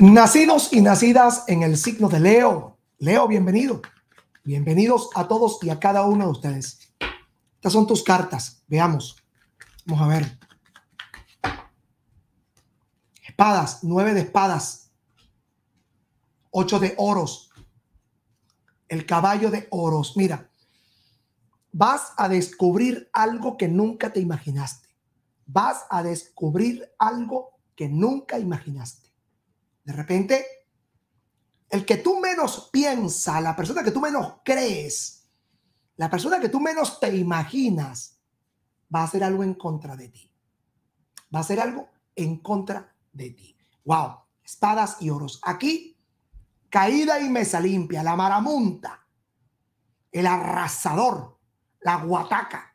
Nacidos y nacidas en el signo de Leo. Leo, bienvenido. Bienvenidos a todos y a cada uno de ustedes. Estas son tus cartas. Veamos. Vamos a ver. Espadas, nueve de espadas, ocho de oros, el caballo de oros. Mira, vas a descubrir algo que nunca te imaginaste. Vas a descubrir algo que nunca imaginaste de repente, el que tú menos piensas, la persona que tú menos crees, la persona que tú menos te imaginas, va a hacer algo en contra de ti. Va a hacer algo en contra de ti. ¡Wow! Espadas y oros. Aquí, caída y mesa limpia, la maramunta, el arrasador, la guataca.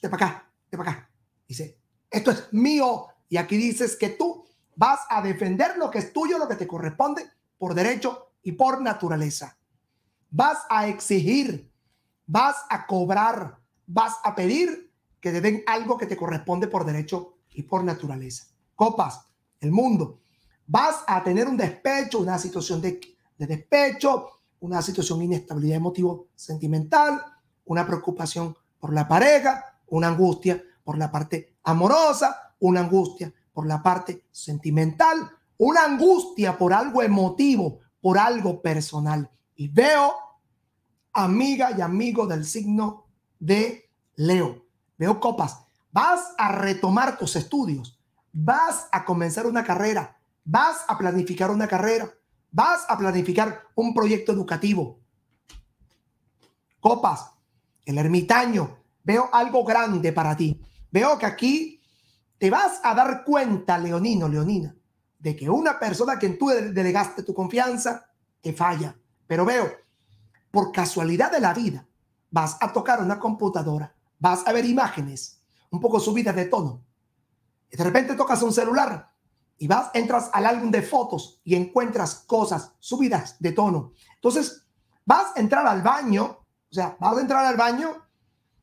Te para acá, te para acá. Dice, esto es mío. Y aquí dices que tú vas a defender lo que es tuyo, lo que te corresponde por derecho y por naturaleza. Vas a exigir, vas a cobrar, vas a pedir que te den algo que te corresponde por derecho y por naturaleza. Copas, el mundo. Vas a tener un despecho, una situación de, despecho, una situación de inestabilidad emotivo sentimental, una preocupación por la pareja, una angustia por la parte amorosa, una angustia por la parte sentimental, una angustia por algo emotivo, por algo personal. Y veo, amiga y amigo del signo de Leo, veo copas, vas a retomar tus estudios, vas a comenzar una carrera, vas a planificar una carrera, vas a planificar un proyecto educativo. Copas, el ermitaño, veo algo grande para ti. Veo que aquí te vas a dar cuenta, Leonino, Leonina, de que una persona que tú delegaste tu confianza te falla. Pero veo, por casualidad de la vida, vas a tocar una computadora, vas a ver imágenes un poco subidas de tono. Y de repente tocas un celular y vas, entras al álbum de fotos y encuentras cosas subidas de tono. Entonces, vas a entrar al baño, o sea, vas a entrar al baño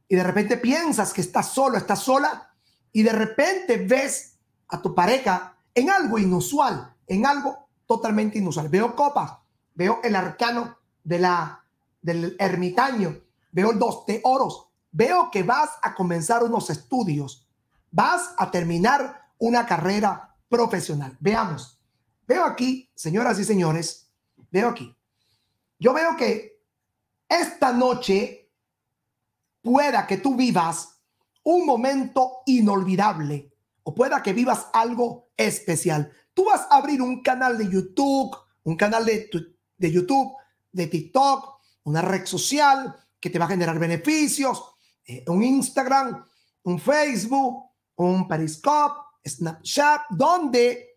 y de repente piensas que estás solo, estás sola y de repente ves a tu pareja en algo inusual, en algo totalmente inusual. Veo copas, veo el arcano de la, del ermitaño, veo dos de oros, veo que vas a comenzar unos estudios, vas a terminar una carrera profesional. Veamos, veo aquí, señoras y señores, veo aquí, yo veo que esta noche pueda que tú vivas un momento inolvidable o pueda que vivas algo especial. Tú vas a abrir un canal de YouTube, un canal de, de YouTube, de TikTok, una red social que te va a generar beneficios, eh, un Instagram, un Facebook, un Periscope, Snapchat, donde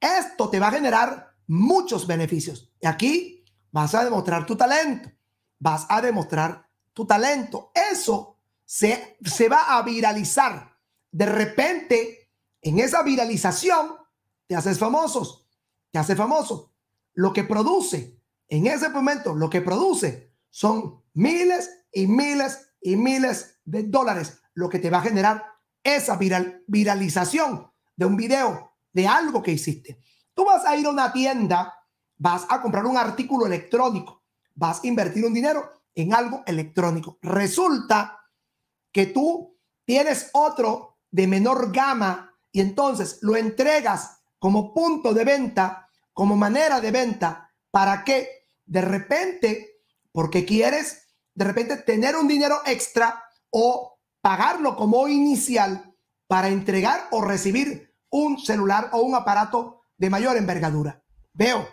esto te va a generar muchos beneficios. Y aquí vas a demostrar tu talento, vas a demostrar tu talento. Eso se, va a viralizar. De repente, en esa viralización, te haces famosos, te hace famoso. Lo que produce, en ese momento, lo que produce son miles y miles y miles de dólares, lo que te va a generar esa viralización de un video, de algo que hiciste. Tú vas a ir a una tienda, vas a comprar un artículo electrónico, vas a invertir un dinero en algo electrónico. Resulta que tú tienes otro de menor gama y entonces lo entregas como punto de venta, como manera de venta, para que de repente, porque quieres de repente tener un dinero extra o pagarlo como inicial para entregar o recibir un celular o un aparato de mayor envergadura. Veo,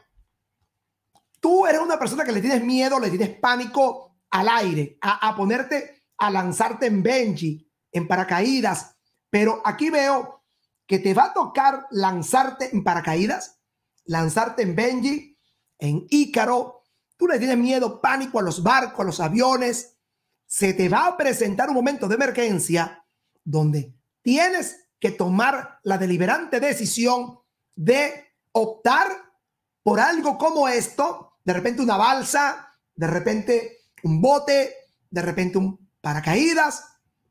tú eres una persona que le tienes miedo, le tienes pánico al aire, a, a ponerte lanzarte en Benji, en paracaídas, pero aquí veo que te va a tocar lanzarte en paracaídas, lanzarte en Benji, en Ícaro. Tú le tienes miedo, pánico a los barcos, a los aviones. Se te va a presentar un momento de emergencia donde tienes que tomar la deliberante decisión de optar por algo como esto, de repente una balsa, de repente un bote, de repente un paracaídas,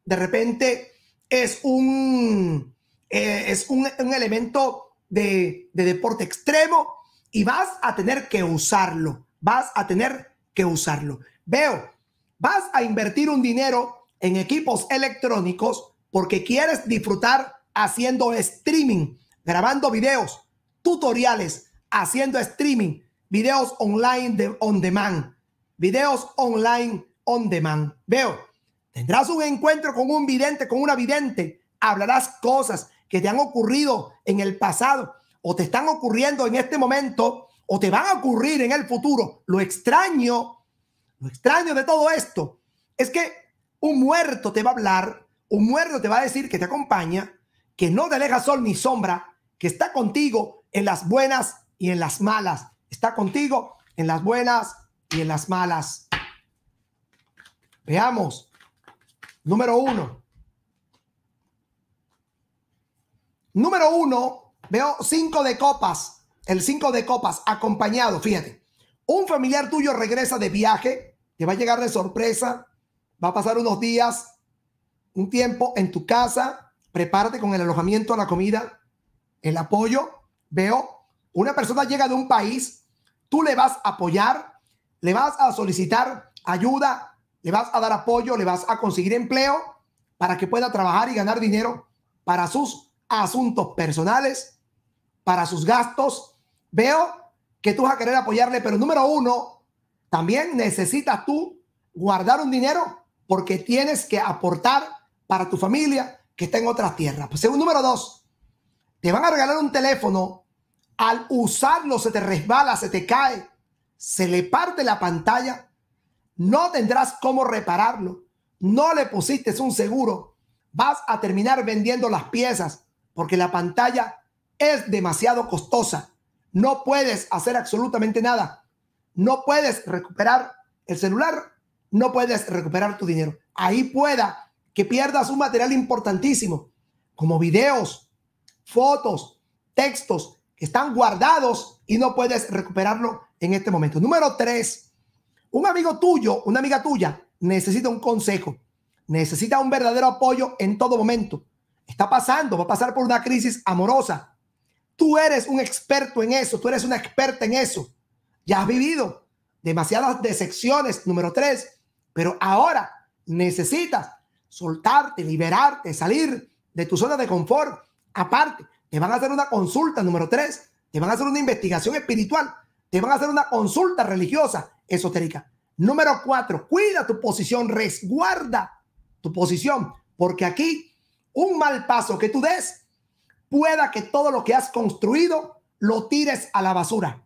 de repente es un, eh, es un, elemento de, deporte extremo y vas a tener que usarlo, vas a tener que usarlo. Veo, vas a invertir un dinero en equipos electrónicos porque quieres disfrutar haciendo streaming, grabando videos, tutoriales, haciendo streaming, videos online de on demand, videos online on demand. Veo, Tendrás un encuentro con un vidente, con una vidente. Hablarás cosas que te han ocurrido en el pasado o te están ocurriendo en este momento o te van a ocurrir en el futuro. Lo extraño, lo extraño de todo esto es que un muerto te va a hablar, un muerto te va a decir que te acompaña, que no te deja sol ni sombra, que está contigo en las buenas y en las malas. Está contigo en las buenas y en las malas. Veamos. Número uno. Número uno, veo cinco de copas. El cinco de copas acompañado, fíjate. Un familiar tuyo regresa de viaje, te va a llegar de sorpresa, va a pasar unos días, un tiempo en tu casa, prepárate con el alojamiento, la comida, el apoyo. Veo, una persona llega de un país, tú le vas a apoyar, le vas a solicitar ayuda, le vas a dar apoyo, le vas a conseguir empleo para que pueda trabajar y ganar dinero para sus asuntos personales, para sus gastos. Veo que tú vas a querer apoyarle, pero número uno, también necesitas tú guardar un dinero porque tienes que aportar para tu familia que está en otras tierras. Pues según número dos, te van a regalar un teléfono. Al usarlo se te resbala, se te cae, se le parte la pantalla no tendrás cómo repararlo, no le pusiste un seguro, vas a terminar vendiendo las piezas porque la pantalla es demasiado costosa, no puedes hacer absolutamente nada, no puedes recuperar el celular, no puedes recuperar tu dinero. Ahí pueda que pierdas un material importantísimo, como videos, fotos, textos, que están guardados y no puedes recuperarlo en este momento. Número tres, un amigo tuyo, una amiga tuya, necesita un consejo, necesita un verdadero apoyo en todo momento. Está pasando, va a pasar por una crisis amorosa. Tú eres un experto en eso, tú eres una experta en eso. Ya has vivido demasiadas decepciones, número tres, pero ahora necesitas soltarte, liberarte, salir de tu zona de confort. Aparte, te van a hacer una consulta, número tres, te van a hacer una investigación espiritual, te van a hacer una consulta religiosa, esotérica. Número cuatro, cuida tu posición, resguarda tu posición, porque aquí un mal paso que tú des pueda que todo lo que has construido lo tires a la basura.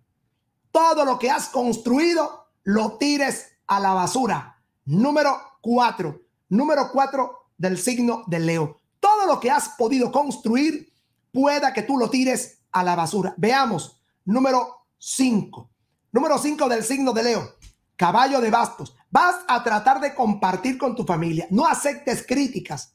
Todo lo que has construido lo tires a la basura. Número cuatro, número cuatro del signo de Leo. Todo lo que has podido construir pueda que tú lo tires a la basura. Veamos, número cinco. Número 5 del signo de Leo, caballo de bastos. Vas a tratar de compartir con tu familia. No aceptes críticas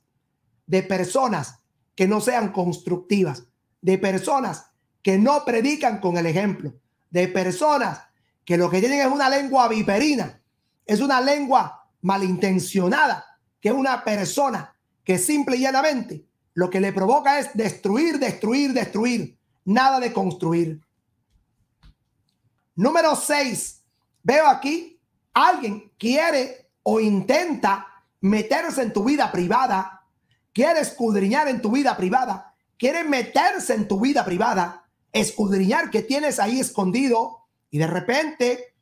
de personas que no sean constructivas, de personas que no predican con el ejemplo, de personas que lo que tienen es una lengua viperina, es una lengua malintencionada, que es una persona que simple y llanamente lo que le provoca es destruir, destruir, destruir, nada de construir. Número seis, Veo aquí, alguien quiere o intenta meterse en tu vida privada, quiere escudriñar en tu vida privada, quiere meterse en tu vida privada, escudriñar que tienes ahí escondido y de repente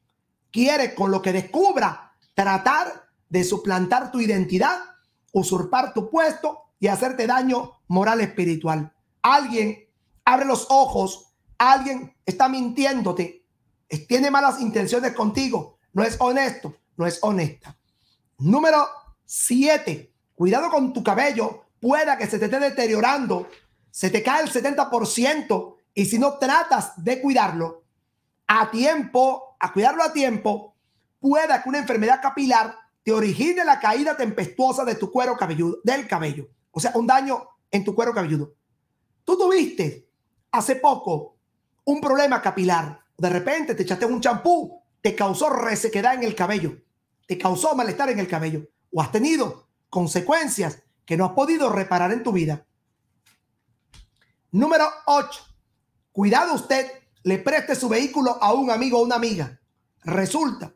quiere con lo que descubra tratar de suplantar tu identidad, usurpar tu puesto y hacerte daño moral espiritual. Alguien abre los ojos, alguien está mintiéndote, tiene malas intenciones contigo, no es honesto, no es honesta. Número siete. Cuidado con tu cabello, pueda que se te esté deteriorando, se te cae el 70% y si no tratas de cuidarlo a tiempo, a cuidarlo a tiempo, pueda que una enfermedad capilar te origine la caída tempestuosa de tu cuero cabelludo, del cabello, o sea, un daño en tu cuero cabelludo. Tú tuviste hace poco un problema capilar de repente te echaste un champú, te causó resequedad en el cabello, te causó malestar en el cabello, o has tenido consecuencias que no has podido reparar en tu vida. Número 8. Cuidado usted, le preste su vehículo a un amigo o una amiga. Resulta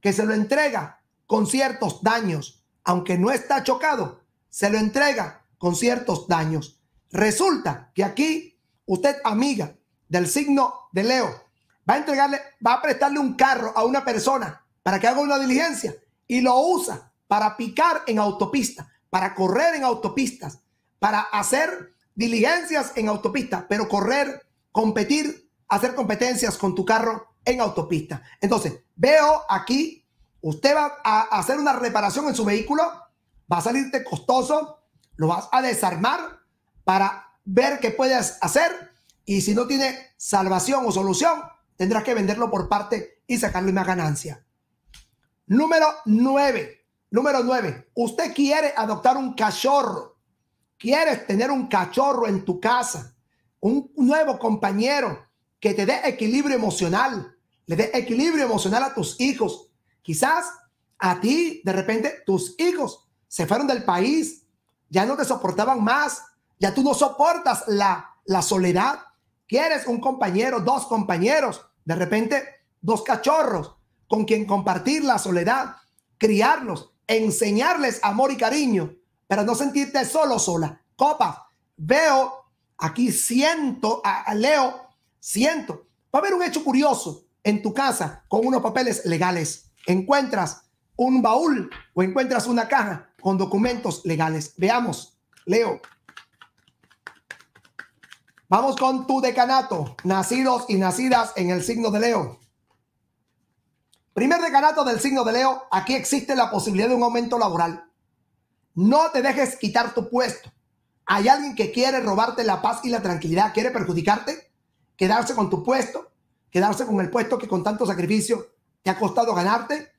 que se lo entrega con ciertos daños, aunque no está chocado, se lo entrega con ciertos daños. Resulta que aquí usted, amiga del signo de Leo, va a entregarle, va a prestarle un carro a una persona para que haga una diligencia y lo usa para picar en autopista, para correr en autopistas, para hacer diligencias en autopista, pero correr, competir, hacer competencias con tu carro en autopista. Entonces, veo aquí, usted va a hacer una reparación en su vehículo, va a salirte costoso, lo vas a desarmar para ver qué puedes hacer y si no tiene salvación o solución, Tendrás que venderlo por parte y sacarle una ganancia. Número 9. Número 9. Usted quiere adoptar un cachorro. Quieres tener un cachorro en tu casa. Un nuevo compañero que te dé equilibrio emocional. Le dé equilibrio emocional a tus hijos. Quizás a ti, de repente, tus hijos se fueron del país. Ya no te soportaban más. Ya tú no soportas la, la soledad. Quieres un compañero, dos compañeros, de repente dos cachorros con quien compartir la soledad, criarlos, enseñarles amor y cariño, pero no sentirte solo, sola. Copa, veo, aquí siento, leo, siento. Va a haber un hecho curioso en tu casa con unos papeles legales. Encuentras un baúl o encuentras una caja con documentos legales. Veamos, Leo. Vamos con tu decanato, nacidos y nacidas en el signo de Leo. Primer decanato del signo de Leo, aquí existe la posibilidad de un aumento laboral. No te dejes quitar tu puesto. Hay alguien que quiere robarte la paz y la tranquilidad, quiere perjudicarte, quedarse con tu puesto, quedarse con el puesto que con tanto sacrificio te ha costado ganarte.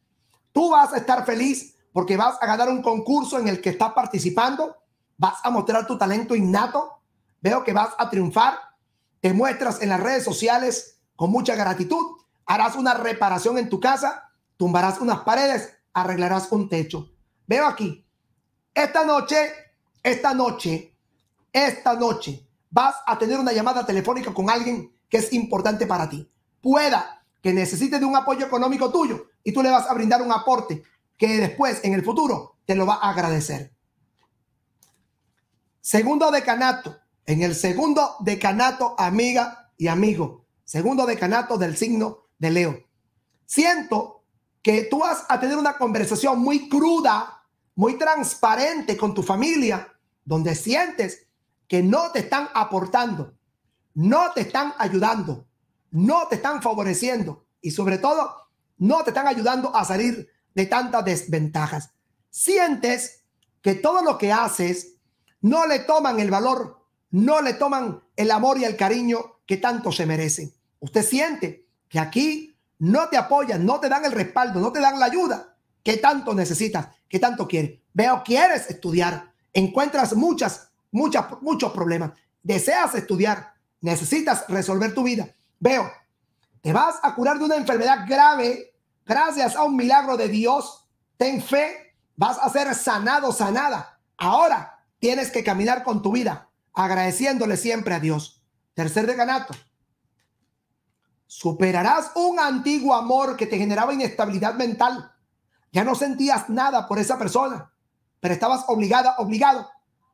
Tú vas a estar feliz porque vas a ganar un concurso en el que estás participando, vas a mostrar tu talento innato, Veo que vas a triunfar, te muestras en las redes sociales con mucha gratitud, harás una reparación en tu casa, tumbarás unas paredes, arreglarás un techo. Veo aquí, esta noche, esta noche, esta noche vas a tener una llamada telefónica con alguien que es importante para ti. Pueda que necesite de un apoyo económico tuyo y tú le vas a brindar un aporte que después, en el futuro, te lo va a agradecer. Segundo decanato, en el segundo decanato, amiga y amigo, segundo decanato del signo de Leo. Siento que tú vas a tener una conversación muy cruda, muy transparente con tu familia, donde sientes que no te están aportando, no te están ayudando, no te están favoreciendo y sobre todo no te están ayudando a salir de tantas desventajas. Sientes que todo lo que haces no le toman el valor no le toman el amor y el cariño que tanto se merecen. Usted siente que aquí no te apoyan, no te dan el respaldo, no te dan la ayuda que tanto necesitas, que tanto quieres. Veo, quieres estudiar, encuentras muchas, muchas, muchos problemas, deseas estudiar, necesitas resolver tu vida. Veo, te vas a curar de una enfermedad grave gracias a un milagro de Dios. Ten fe, vas a ser sanado, sanada. Ahora tienes que caminar con tu vida agradeciéndole siempre a Dios. Tercer de Ganato, Superarás un antiguo amor que te generaba inestabilidad mental. Ya no sentías nada por esa persona, pero estabas obligada, obligado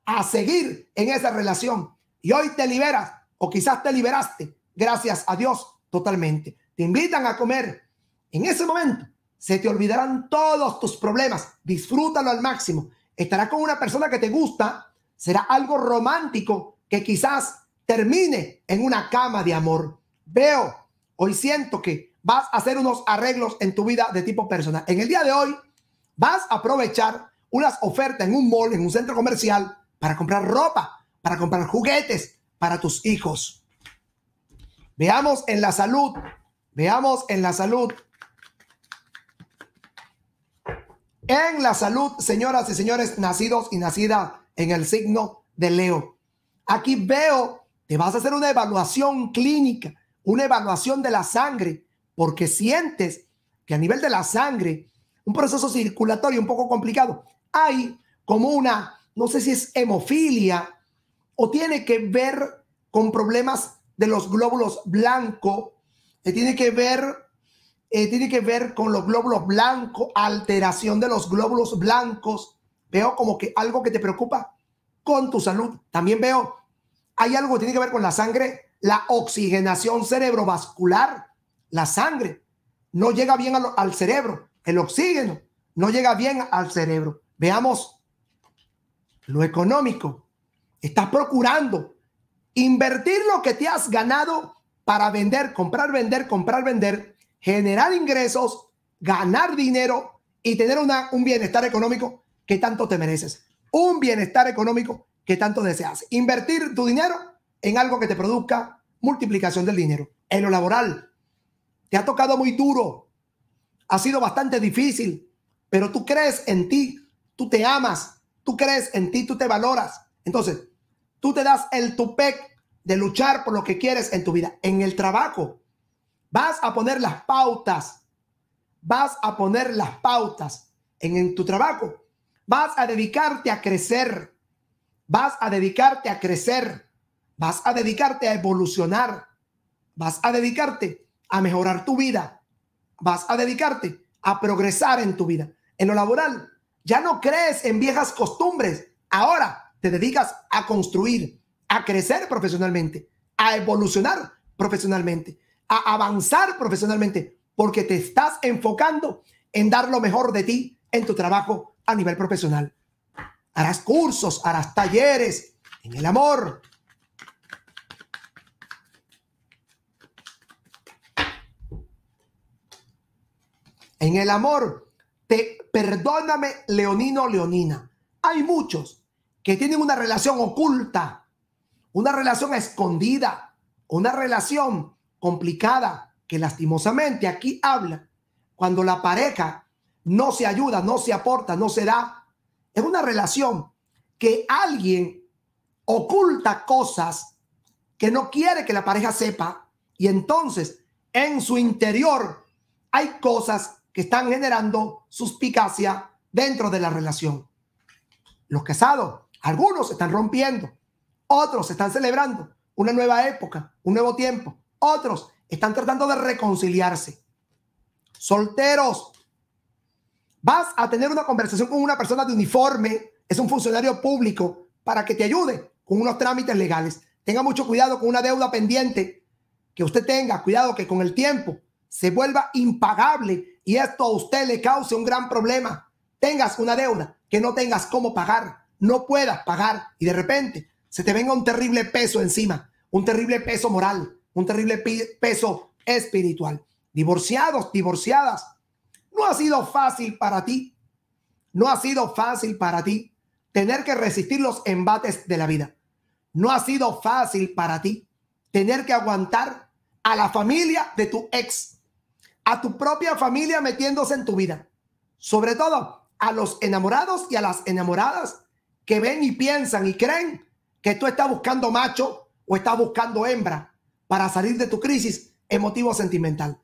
a seguir en esa relación. Y hoy te liberas, o quizás te liberaste, gracias a Dios, totalmente. Te invitan a comer. En ese momento se te olvidarán todos tus problemas. Disfrútalo al máximo. Estarás con una persona que te gusta, será algo romántico que quizás termine en una cama de amor. Veo, hoy siento que vas a hacer unos arreglos en tu vida de tipo personal. En el día de hoy vas a aprovechar unas ofertas en un mall, en un centro comercial, para comprar ropa, para comprar juguetes para tus hijos. Veamos en la salud, veamos en la salud. En la salud, señoras y señores, nacidos y nacidas en el signo de Leo. Aquí veo, te vas a hacer una evaluación clínica, una evaluación de la sangre, porque sientes que a nivel de la sangre, un proceso circulatorio un poco complicado, hay como una, no sé si es hemofilia o tiene que ver con problemas de los glóbulos blancos, eh, tiene que ver eh, tiene que ver con los glóbulos blancos, alteración de los glóbulos blancos, Veo como que algo que te preocupa con tu salud. También veo, hay algo que tiene que ver con la sangre, la oxigenación cerebrovascular. La sangre no llega bien al, cerebro. El oxígeno no llega bien al cerebro. Veamos lo económico. Estás procurando invertir lo que te has ganado para vender, comprar, vender, comprar, vender, generar ingresos, ganar dinero y tener un bienestar económico que tanto te mereces, un bienestar económico que tanto deseas. Invertir tu dinero en algo que te produzca multiplicación del dinero. En lo laboral, te ha tocado muy duro, ha sido bastante difícil, pero tú crees en ti, tú te amas, tú crees en ti, tú te valoras. Entonces, tú te das el tupec de luchar por lo que quieres en tu vida. En el trabajo, vas a poner las pautas, vas a poner las pautas en, en tu trabajo Vas a dedicarte a crecer. Vas a dedicarte a crecer. Vas a dedicarte a evolucionar. Vas a dedicarte a mejorar tu vida. Vas a dedicarte a progresar en tu vida. En lo laboral, ya no crees en viejas costumbres. Ahora te dedicas a construir, a crecer profesionalmente, a evolucionar profesionalmente, a avanzar profesionalmente, porque te estás enfocando en dar lo mejor de ti en tu trabajo a nivel profesional. Harás cursos, harás talleres en el amor. En el amor, te perdóname, leonino, leonina. Hay muchos que tienen una relación oculta, una relación escondida, una relación complicada que lastimosamente aquí habla cuando la pareja no se ayuda, no se aporta, no se da. Es una relación que alguien oculta cosas que no quiere que la pareja sepa y entonces en su interior hay cosas que están generando suspicacia dentro de la relación. Los casados, algunos están rompiendo, otros están celebrando una nueva época, un nuevo tiempo, otros están tratando de reconciliarse. Solteros, Vas a tener una conversación con una persona de uniforme, es un funcionario público, para que te ayude con unos trámites legales. Tenga mucho cuidado con una deuda pendiente que usted tenga, cuidado que con el tiempo se vuelva impagable y esto a usted le cause un gran problema. Tengas una deuda que no tengas cómo pagar, no puedas pagar y de repente se te venga un terrible peso encima, un terrible peso moral, un terrible peso espiritual. Divorciados, divorciadas, no ha sido fácil para ti. No ha sido fácil para ti tener que resistir los embates de la vida. No ha sido fácil para ti tener que aguantar a la familia de tu ex, a tu propia familia metiéndose en tu vida. Sobre todo a los enamorados y a las enamoradas que ven y piensan y creen que tú estás buscando macho o estás buscando hembra para salir de tu crisis emotivo sentimental.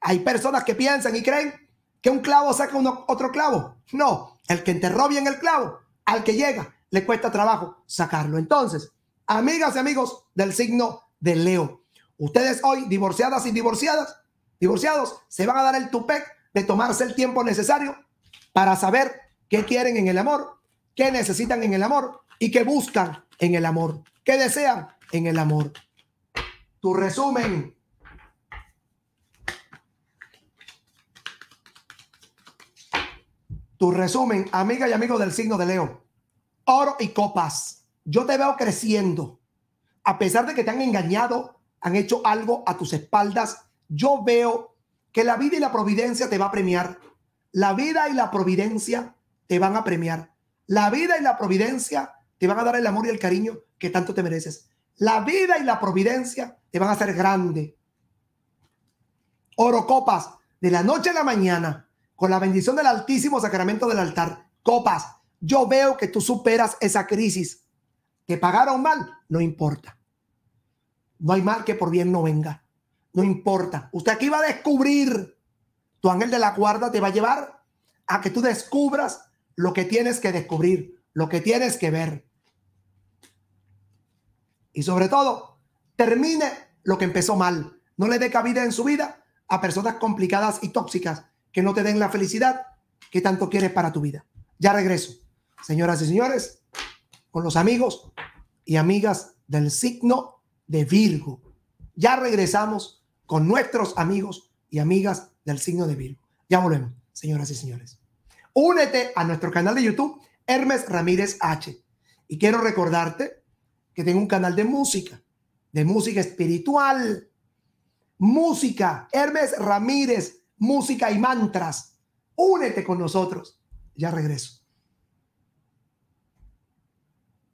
Hay personas que piensan y creen que un clavo saca uno, otro clavo. No, el que enterró bien en el clavo, al que llega, le cuesta trabajo sacarlo. Entonces, amigas y amigos del signo de Leo, ustedes hoy, divorciadas y divorciadas, divorciados, se van a dar el tupec de tomarse el tiempo necesario para saber qué quieren en el amor, qué necesitan en el amor y qué buscan en el amor, qué desean en el amor. Tu resumen tu resumen, amiga y amigo del signo de Leo. Oro y copas. Yo te veo creciendo. A pesar de que te han engañado, han hecho algo a tus espaldas, yo veo que la vida y la providencia te va a premiar. La vida y la providencia te van a premiar. La vida y la providencia te van a dar el amor y el cariño que tanto te mereces. La vida y la providencia te van a hacer grande. Oro copas de la noche a la mañana con la bendición del altísimo sacramento del altar, copas. Yo veo que tú superas esa crisis. que pagaron mal, no importa. No hay mal que por bien no venga. No importa. Usted aquí va a descubrir. Tu ángel de la guarda te va a llevar a que tú descubras lo que tienes que descubrir, lo que tienes que ver. Y sobre todo, termine lo que empezó mal. No le dé cabida en su vida a personas complicadas y tóxicas que no te den la felicidad que tanto quieres para tu vida. Ya regreso, señoras y señores, con los amigos y amigas del signo de Virgo. Ya regresamos con nuestros amigos y amigas del signo de Virgo. Ya volvemos, señoras y señores. Únete a nuestro canal de YouTube, Hermes Ramírez H. Y quiero recordarte que tengo un canal de música, de música espiritual. Música, Hermes Ramírez música y mantras. Únete con nosotros. Ya regreso.